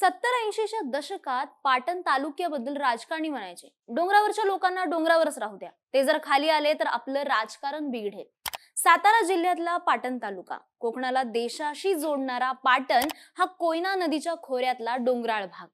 सत्तर ऐंशीच्या दशकात पाटण तालुक्याबद्दल राजकारणी म्हणायचे डोंगरावरच्या लोकांना डोंगरावरच राहू द्या ते जर खाली आले तर आपलं राजकारण बिघडेल सातारा जिल्ह्यातला पाटण तालुका कोकणाला देशाशी जोडणारा पाटण हा कोयना नदीच्या खोऱ्यातला डोंगराळ भाग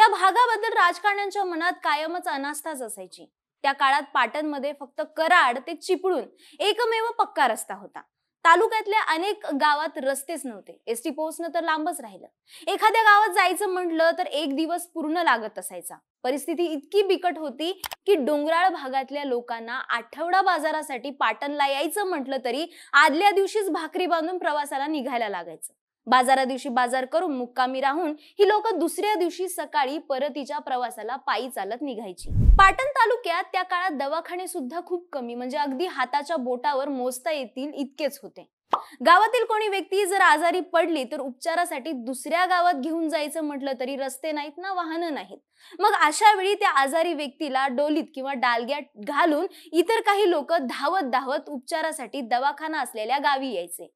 या भागाबद्दल राजकारण्यांच्या मनात कायमच अनास्थाच असायची त्या काळात पाटणमध्ये फक्त कराड ते चिपळून एकमेव पक्का रस्ता होता तालुक्यातल्या अनेक गावात रस्तेच नव्हते एस टी पोहोचणं तर लांबच राहिलं एखाद्या गावात जायचं म्हटलं तर एक दिवस पूर्ण लागत असायचा परिस्थिती इतकी बिकट होती की डोंगराळ भागातल्या लोकांना आठवडा बाजारासाठी पाटणला यायचं म्हटलं तरी आदल्या दिवशीच भाकरी बांधून प्रवासाला निघायला लागायचं बाजारा दिवशी बाजार करून मुक्कामी राहून ही लोक दुसऱ्या दिवशी सकाळी परतीच्या प्रवासाला पायी चालत निघायची पाटण तालुक्यात त्या काळात दवाखाने सुद्धा खूप कमी म्हणजे अगदी हाताच्या बोटावर मोजता येतील इतकेच होते गावातील कोणी व्यक्ती जर आजारी पडली तर उपचारासाठी दुसऱ्या गावात घेऊन जायचं म्हटलं तरी रस्ते नाहीत ना वाहनं नाहीत मग अशा वेळी त्या आजारी व्यक्तीला डोलीत किंवा डालग्यात घालून इतर काही लोक धावत धावत उपचारासाठी दवाखाना असलेल्या गावी यायचे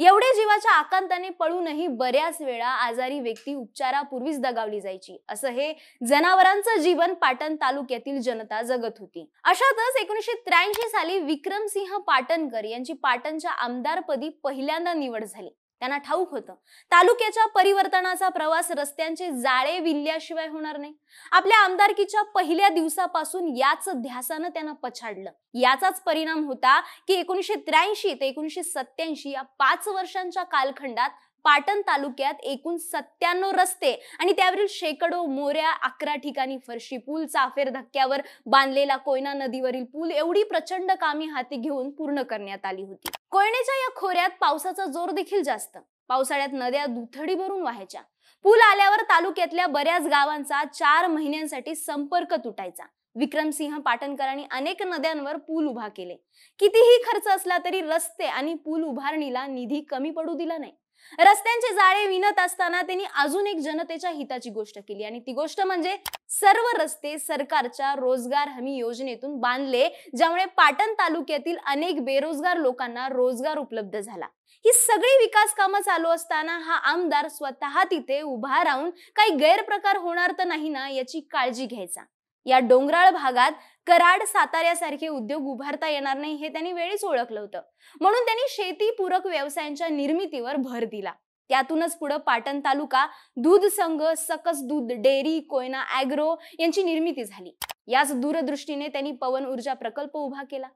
एवढे जीवाच्या आकांताने पळूनही बऱ्याच वेळा आजारी व्यक्ती उपचारापूर्वीच दगावली जायची असं हे जनावरांचं जीवन पाटण तालुक्यातील जनता जगत होती अशातच एकोणीशे त्र्याऐंशी साली विक्रमसिंह पाटणकर यांची पाटणच्या आमदारपदी पहिल्यांदा निवड झाली त्यांना ठाऊक होतं तालुक्याच्या परिवर्तनाचा प्रवास रस्त्यांचे जाळे विल्ल्याशिवाय होणार नाही आपल्या आमदारकीच्या पहिल्या दिवसापासून याच ध्यासानं त्यांना पछाडलं याचाच परिणाम होता की एकोणीशे त्र्याऐंशी ते एकोणीशे सत्याऐंशी या पाच वर्षांच्या कालखंडात पाटण तालुक्यात एकूण सत्त्याण्णव रस्ते आणि त्यावरील शेकडो मोऱ्या अकरा ठिकाणी फरशी पूल चाफेर धक्क्यावर बांधलेला कोयना नदीवरील पूल एवढी प्रचंड कामे हाती घेऊन पूर्ण करण्यात आली होती कोयनेच्या या खोऱ्यात पावसाचा जोर देखील जास्त पावसाळ्यात नद्या दुथडी भरून व्हायच्या पूल आल्यावर तालुक्यातल्या बऱ्याच गावांचा चार महिन्यांसाठी संपर्क तुटायचा विक्रमसिंह पाटणकरांनी अनेक नद्यांवर पूल उभा केले कितीही खर्च असला तरी रस्ते आणि पूल उभारणीला निधी कमी पडू दिला नाही रस्त्यांचे जाळे विणत असताना त्यांनी अजून एक जनतेच्या हिताची गोष्ट केली आणि ती गोष्ट म्हणजे सर्व रस्ते सरकारच्या रोजगार हमी योजनेतून बांधले ज्यामुळे पाटण तालुक्यातील अनेक बेरोजगार लोकांना रोजगार उपलब्ध झाला ही सगळी विकास कामं चालू असताना हा आमदार स्वतः तिथे उभा राहून काही गैरप्रकार होणार तर नाही ना याची काळजी घ्यायचा या डोंगराळ भागात कराड साताऱ्यासारखे उद्योग उभारता येणार नाही हे त्यांनी वेळीच ओळखलं होतं म्हणून त्यांनी शेतीपूरक व्यवसायांच्या निर्मितीवर भर दिला त्यातूनच पुढे पाटण तालुका दूध संघ सकस दूध डेअरी कोयना ॲग्रो यांची निर्मिती झाली याच दूरदृष्टीने त्यांनी पवन ऊर्जा प्रकल्प उभा केला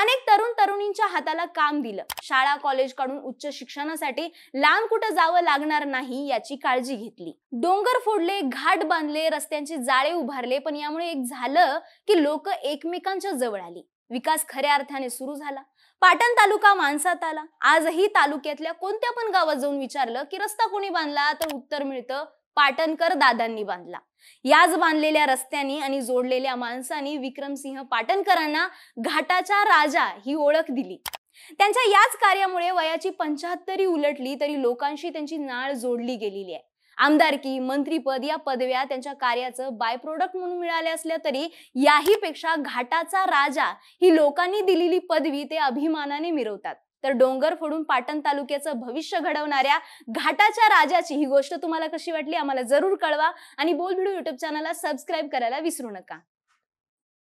अनेक तरुण तरुणींच्या हाताला काम दिलं शाळा कॉलेज काढून उच्च शिक्षणासाठी लांब कुठं जावं लागणार नाही याची काळजी घेतली डोंगर फोडले घाट बांधले रस्त्यांचे जाळे उभारले पण यामुळे एक झालं की लोक एकमेकांच्या जवळ आली विकास खऱ्या अर्थाने सुरू झाला पाटण तालुका माणसात आला आजही तालुक्यातल्या कोणत्या पण गावात जाऊन विचारलं की रस्ता कोणी बांधला तर उत्तर मिळतं पाटणकर दादांनी बांधला याच बांधलेल्या रस्त्यांनी आणि जोडलेल्या माणसांनी विक्रमसिंह पाटणकरांना घाटाचा राजा ही ओळख दिली त्यांच्या याच कार्यामुळे वयाची पंचाहत्तरी उलटली तरी लोकांशी त्यांची नाळ जोडली गेलेली आहे आमदारकी मंत्रीपद या पदव्या त्यांच्या कार्याचं बाय प्रोडक्ट म्हणून मिळाले असल्या तरी याही पेक्षा घाटाचा राजा ही लोकांनी दिलेली पदवी ते अभिमानाने मिरवतात तर डोंगर फोडून पाटण तालुक्याचं भविष्य घडवणाऱ्या घाटाच्या राजाची ही गोष्ट तुम्हाला कशी वाटली आम्हाला जरूर कळवा आणि बोल भिडू युट्यूब चॅनलला सबस्क्राईब करायला विसरू नका